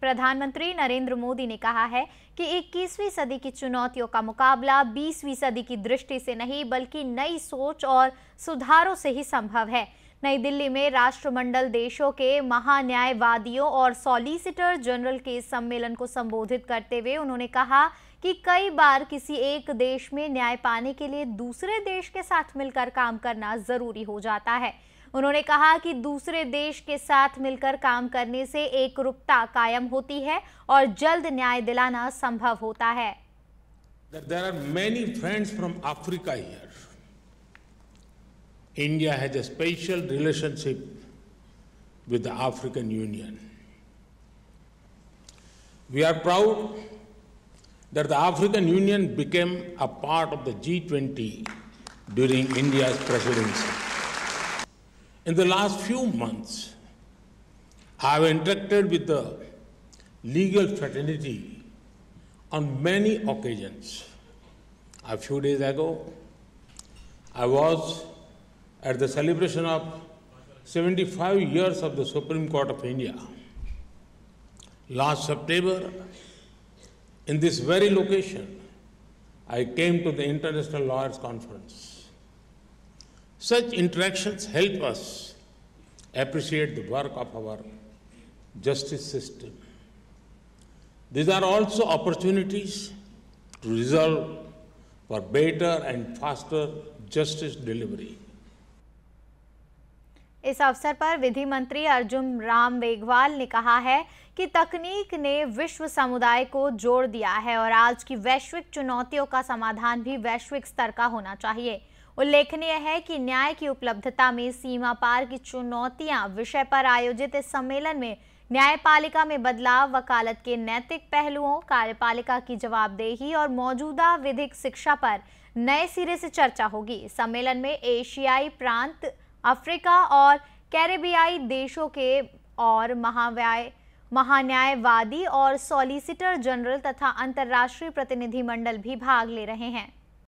प्रधानमंत्री नरेंद्र मोदी ने कहा है कि 21वीं सदी की चुनौतियों का मुकाबला 20वीं सदी की दृष्टि से नहीं बल्कि नई सोच और सुधारों से ही संभव है नई दिल्ली में राष्ट्रमंडल देशों के महान्यायवादियों और सॉलिसिटर जनरल के सम्मेलन को संबोधित करते हुए उन्होंने कहा कि कई बार किसी एक देश में न्याय पाने के लिए दूसरे देश के साथ मिलकर काम करना जरूरी हो जाता है उन्होंने कहा कि दूसरे देश के साथ मिलकर काम करने से एक रूपता कायम होती है और जल्द न्याय दिलाना संभव होता है there are many friends from Africa India has a special relationship with African Union we are proud that the african union became a part of the g20 during india's presidency In the last few months, I have interacted with the legal fraternity on many occasions. A few days ago, I was at the celebration of 75 years of the Supreme Court of India. Last September, in this very location, I came to the International Lawyers Conference. Such interactions help us appreciate the work of our justice system. These are also opportunities to resolve for better and faster justice delivery. इस अवसर पर विधि मंत्री अर्जुन राम मेघवाल ने कहा है कि तकनीक ने विश्व समुदाय को जोड़ दिया है और आज की वैश्विक चुनौतियों का समाधान भी वैश्विक स्तर का होना चाहिए उल्लेखनीय है कि न्याय की उपलब्धता में सीमा पार की चुनौतियां विषय पर आयोजित इस सम्मेलन में न्यायपालिका में बदलाव वकालत के नैतिक पहलुओं कार्यपालिका की जवाबदेही और मौजूदा विधिक शिक्षा पर नए सिरे से चर्चा होगी सम्मेलन में एशियाई प्रांत अफ्रीका और कैरेबियाई देशों के और महाव्याय महान्यायवादी और सॉलिसिटर जनरल तथा अंतर्राष्ट्रीय प्रतिनिधिमंडल भी भाग ले रहे हैं